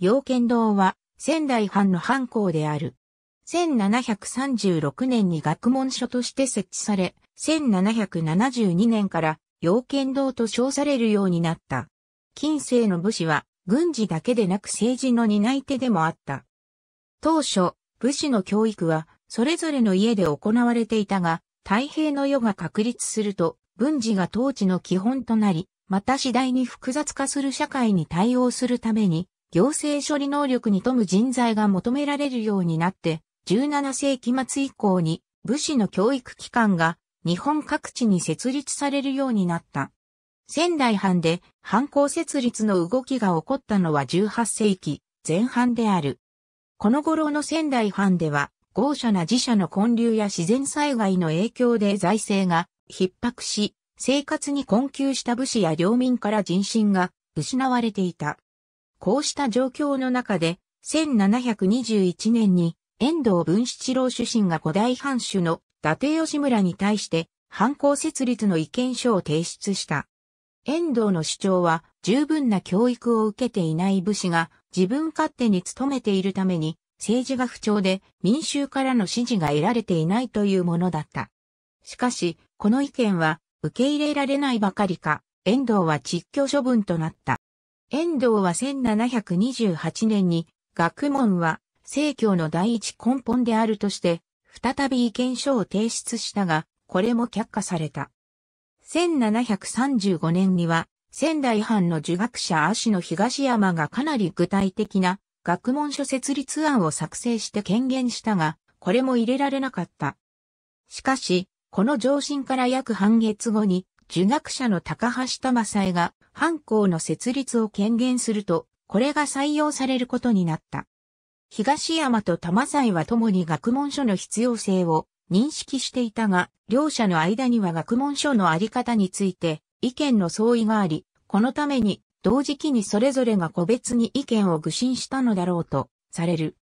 陽剣堂は仙台藩の藩校である。1736年に学問所として設置され、1772年から陽剣堂と称されるようになった。近世の武士は軍事だけでなく政治の担い手でもあった。当初、武士の教育はそれぞれの家で行われていたが、太平の世が確立すると、文事が統治の基本となり、また次第に複雑化する社会に対応するために、行政処理能力に富む人材が求められるようになって、17世紀末以降に武士の教育機関が日本各地に設立されるようになった。仙台藩で藩校設立の動きが起こったのは18世紀前半である。この頃の仙台藩では、豪奢な自社の混流や自然災害の影響で財政が逼迫し、生活に困窮した武士や領民から人心が失われていた。こうした状況の中で、1721年に遠藤文七郎主審が五大藩主の伊達吉村に対して、藩校設立の意見書を提出した。遠藤の主張は、十分な教育を受けていない武士が自分勝手に務めているために、政治が不調で民衆からの支持が得られていないというものだった。しかし、この意見は受け入れられないばかりか、遠藤は実況処分となった。遠藤は1728年に、学問は、政教の第一根本であるとして、再び意見書を提出したが、これも却下された。1735年には、仙台藩の儒学者足野東山がかなり具体的な学問書設立案を作成して権限したが、これも入れられなかった。しかし、この上申から約半月後に、儒学者の高橋玉祭が藩校の設立を権限すると、これが採用されることになった。東山と玉祭は共に学問書の必要性を認識していたが、両者の間には学問書のあり方について意見の相違があり、このために同時期にそれぞれが個別に意見を愚信したのだろうとされる。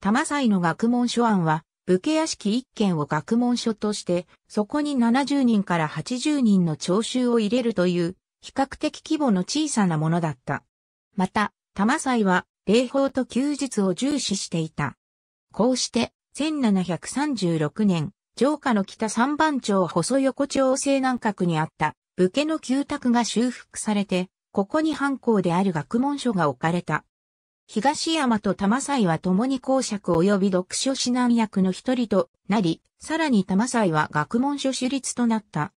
玉祭の学問書案は、武家屋敷一軒を学問書として、そこに70人から80人の聴衆を入れるという比較的規模の小さなものだった。また、玉祭は礼法と休日を重視していた。こうして、1736年、城下の北三番町細横町西南角にあった武家の旧宅が修復されて、ここに藩校である学問所が置かれた。東山と玉祭は共に公爵及び読書指南役の一人となり、さらに玉祭は学問所主立となった。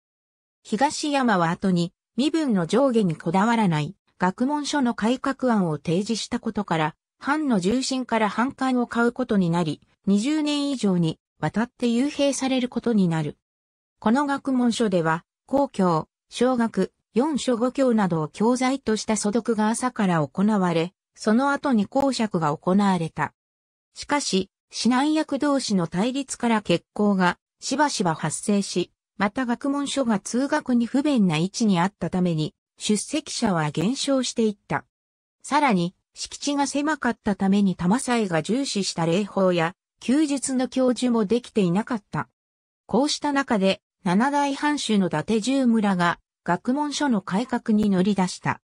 東山は後に身分の上下にこだわらない学問書の改革案を提示したことから、藩の重心から藩官を買うことになり、20年以上にわたって幽閉されることになる。この学問書では、公教、小学、四書五教などを教材とした素読が朝から行われ、その後に公爵が行われた。しかし、指南役同士の対立から結構がしばしば発生し、また学問書が通学に不便な位置にあったために、出席者は減少していった。さらに、敷地が狭かったために玉祭が重視した礼法や、休日の教授もできていなかった。こうした中で、七大藩主の伊達十村が、学問書の改革に乗り出した。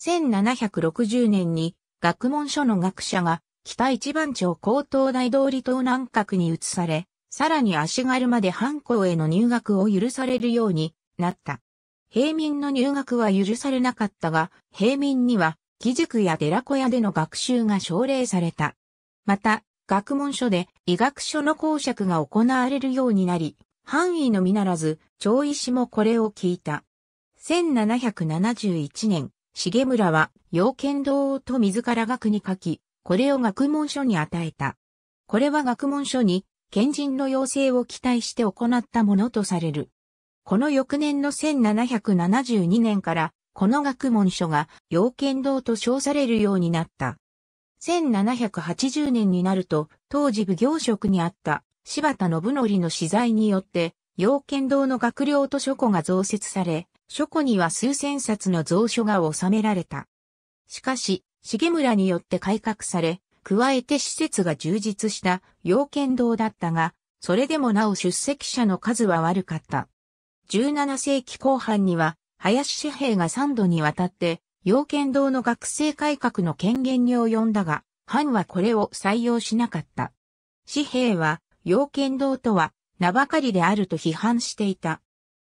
1760年に、学問書の学者が、北一番町高等大通り東南角に移され、さらに足軽まで藩校への入学を許されるようになった。平民の入学は許されなかったが、平民には、義塾や寺子屋での学習が奨励された。また、学問書で医学書の講釈が行われるようになり、範囲のみならず、長医師もこれを聞いた。1771年、重村は、要剣道と自ら学に書き、これを学問書に与えた。これは学問書に、賢人の要請を期待して行ったものとされる。この翌年の1772年から、この学問書が要剣道と称されるようになった。1780年になると、当時奉行職にあった柴田信則の資材によって、要剣道の学寮と書庫が増設され、書庫には数千冊の蔵書が収められた。しかし、重村によって改革され、加えて施設が充実した養賢道だったが、それでもなお出席者の数は悪かった。17世紀後半には、林紙幣が3度にわたって、養賢道の学生改革の権限に及んだが、藩はこれを採用しなかった。紙幣は、養賢道とは、名ばかりであると批判していた。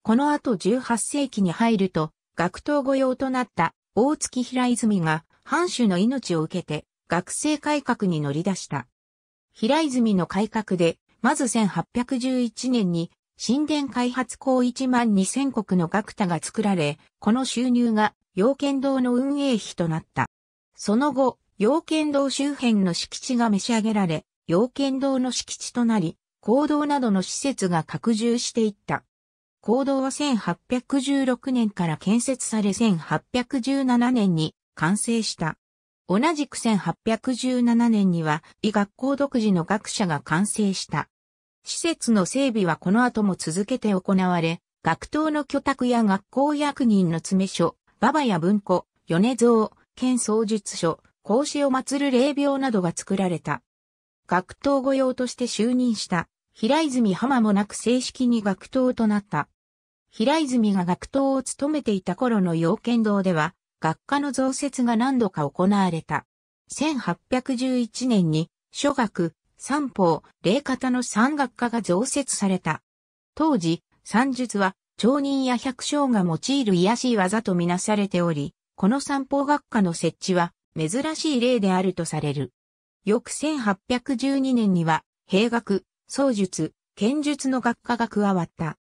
この後18世紀に入ると、学徒御用となった大月平泉が、藩主の命を受けて、学生改革に乗り出した。平泉の改革で、まず1811年に神殿開発校1万2000国の学多が作られ、この収入が養剣堂の運営費となった。その後、養剣堂周辺の敷地が召し上げられ、養剣堂の敷地となり、行動などの施設が拡充していった。行動は1816年から建設され1817年に完成した。同じく1817年には、医学校独自の学者が完成した。施設の整備はこの後も続けて行われ、学頭の居宅や学校役人の詰所、馬場や文庫、米蔵、県創術所、孔子を祀る霊廟などが作られた。学頭御用として就任した、平泉浜もなく正式に学頭となった。平泉が学頭を務めていた頃の養賢堂では、学科の増設が何度か行われた。1811年に、諸学、三法、霊方の三学科が増設された。当時、三術は、町人や百姓が用いる癒しい技とみなされており、この三法学科の設置は、珍しい例であるとされる。翌1812年には、兵学、僧術、剣術の学科が加わった。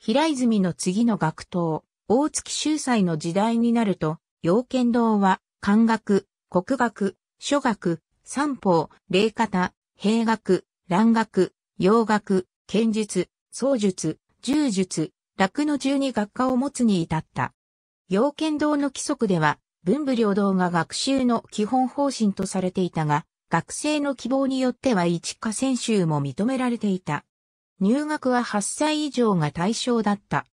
平泉の次の学頭、大月秀才の時代になると、要剣道は、漢学、国学、書学、三法、霊方、兵学、蘭学、洋学、剣術、創術、柔術、楽の十二学科を持つに至った。要剣道の規則では、文武両道が学習の基本方針とされていたが、学生の希望によっては一科専修も認められていた。入学は8歳以上が対象だった。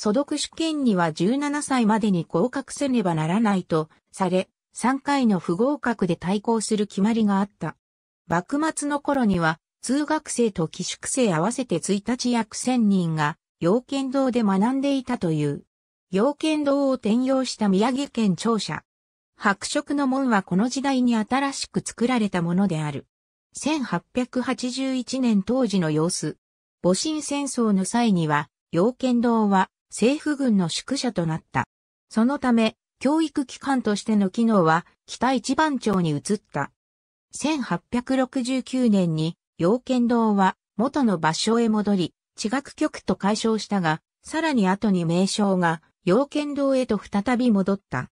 素読試験には17歳までに合格せねばならないとされ、3回の不合格で対抗する決まりがあった。幕末の頃には、通学生と寄宿生合わせて1日約1000人が、養剣道で学んでいたという。養剣道を転用した宮城県庁舎。白色の門はこの時代に新しく作られたものである。1881年当時の様子。戊辰戦争の際には、要剣道は政府軍の宿舎となった。そのため、教育機関としての機能は北一番町に移った。1869年に、陽剣堂は元の場所へ戻り、地学局と解消したが、さらに後に名称が陽剣堂へと再び戻った。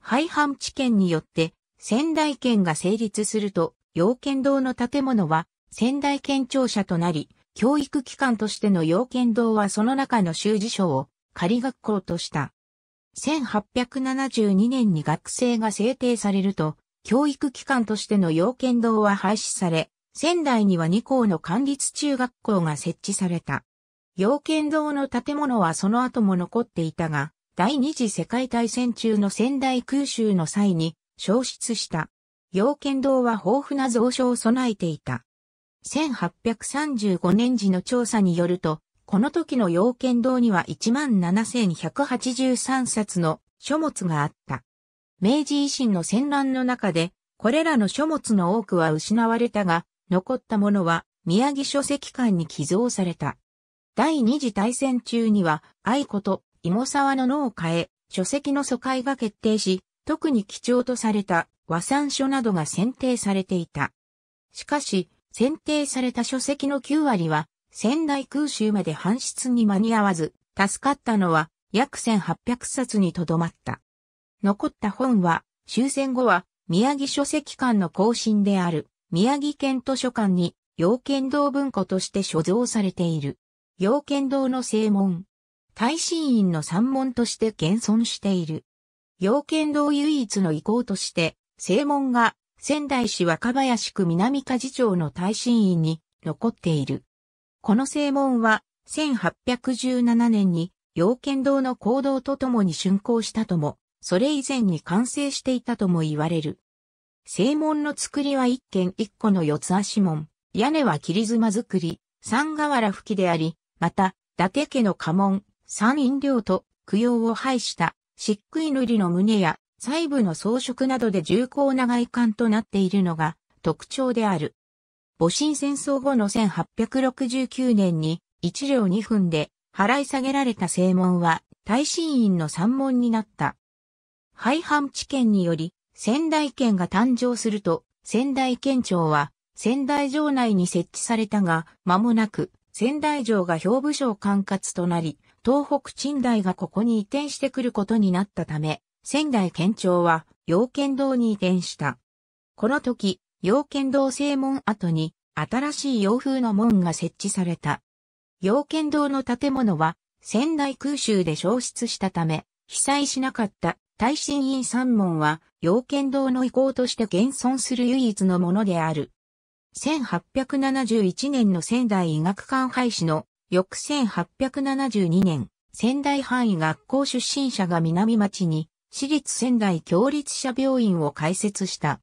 廃藩置県によって仙台県が成立すると、陽剣堂の建物は仙台県庁舎となり、教育機関としての要件堂はその中の修辞書を仮学校とした。1872年に学生が制定されると、教育機関としての要件堂は廃止され、仙台には2校の管立中学校が設置された。要件堂の建物はその後も残っていたが、第二次世界大戦中の仙台空襲の際に消失した。要件堂は豊富な蔵書を備えていた。1835年時の調査によると、この時の要剣堂には17,183冊の書物があった。明治維新の戦乱の中で、これらの書物の多くは失われたが、残ったものは宮城書籍館に寄贈された。第二次大戦中には、愛子と芋沢のを変え、書籍の疎開が決定し、特に貴重とされた和算書などが選定されていた。しかし、選定された書籍の9割は仙台空襲まで搬出に間に合わず、助かったのは約1800冊にとどまった。残った本は終戦後は宮城書籍館の更新である宮城県図書館に陽剣道文庫として所蔵されている。陽剣道の正門。大神院の三門として現存している。陽剣道唯一の遺構として、正門が仙台市若林区南梶町の耐震院に残っている。この正門は1817年に陽剣堂の行動とともに竣工したとも、それ以前に完成していたとも言われる。正門の作りは一軒一個の四つ足門、屋根は切妻作り、三河原吹きであり、また、伊達家の家門、三飲料と供養を拝した、漆喰塗りの胸や細部の装飾などで重厚な外観となっているのが特徴である。戊辰戦争後の1869年に1両2分で払い下げられた正門は大神院の三門になった。廃藩地権により仙台県が誕生すると仙台県庁は仙台城内に設置されたが間もなく仙台城が兵部省管轄となり東北鎮台がここに移転してくることになったため仙台県庁は、養剣堂に移転した。この時、養剣堂正門跡に、新しい洋風の門が設置された。養剣堂の建物は、仙台空襲で消失したため、被災しなかった大震院三門は、養剣堂の遺構として現存する唯一のものである。1871年の仙台医学館廃止の、翌1872年、仙台範囲学校出身者が南町に私立仙台共立者病院を開設した。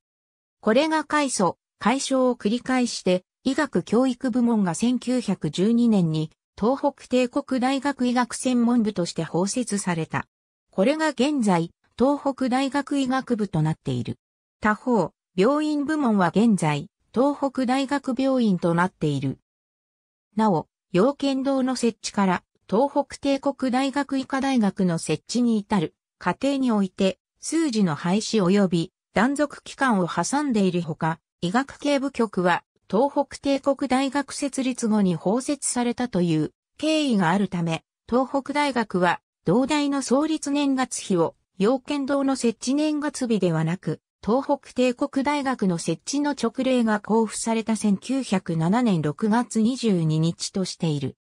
これが改祖、解消を繰り返して、医学教育部門が1912年に東北帝国大学医学専門部として包摂された。これが現在、東北大学医学部となっている。他方、病院部門は現在、東北大学病院となっている。なお、要剣堂の設置から、東北帝国大学医科大学の設置に至る、家庭において、数字の廃止及び断続期間を挟んでいるほか、医学警部局は東北帝国大学設立後に包摂されたという経緯があるため、東北大学は同大の創立年月日を要件堂の設置年月日ではなく、東北帝国大学の設置の直令が交付された1907年6月22日としている。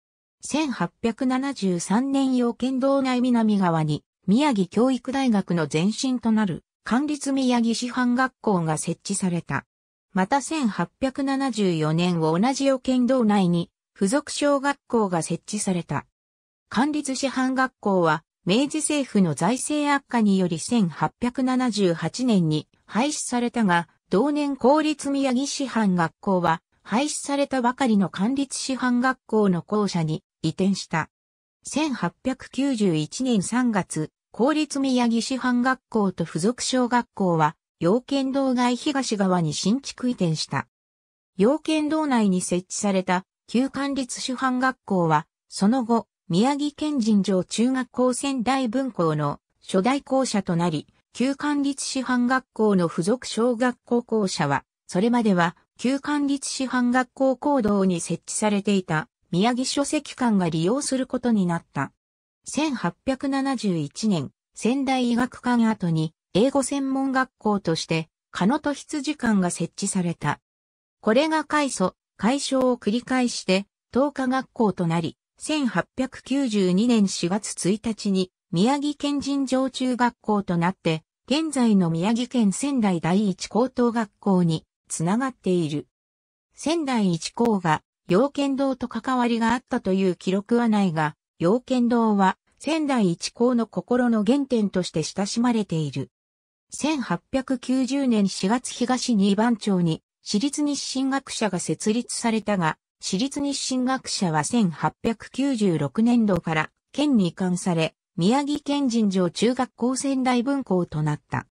1873年要件堂内南側に宮城教育大学の前身となる、管立宮城師範学校が設置された。また1874年を同じ予見道内に、付属小学校が設置された。管立師範学校は、明治政府の財政悪化により1878年に廃止されたが、同年公立宮城師範学校は、廃止されたばかりの管立師範学校の校舎に移転した。1891年3月、公立宮城師範学校と附属小学校は、洋剣道外東側に新築移転した。洋剣道内に設置された旧管立師範学校は、その後、宮城県人城中学校仙台分校の初代校舎となり、旧管立師範学校の附属小学校校舎は、それまでは旧管立師範学校校道に設置されていた宮城書籍館が利用することになった。1871年、仙台医学館跡に英語専門学校として、カノト羊館が設置された。これが開祖、改消を繰り返して、東科学校となり、1892年4月1日に宮城県人上中学校となって、現在の宮城県仙台第一高等学校につながっている。仙台一校が、要県道と関わりがあったという記録はないが、妖剣堂は仙台一高の心の原点として親しまれている。1890年4月東二番町に私立日進学者が設立されたが、私立日進学者は1896年度から県に移管され、宮城県人城中学校仙台分校となった。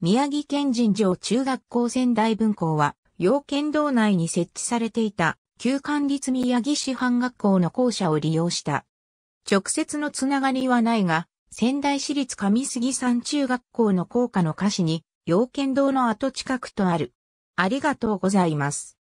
宮城県人城中学校仙台分校は、要県道内に設置されていた旧管立宮城市藩学校の校舎を利用した直接のつながりはないが、仙台市立上杉山中学校の校歌の歌詞に、陽剣堂の跡近くとある。ありがとうございます。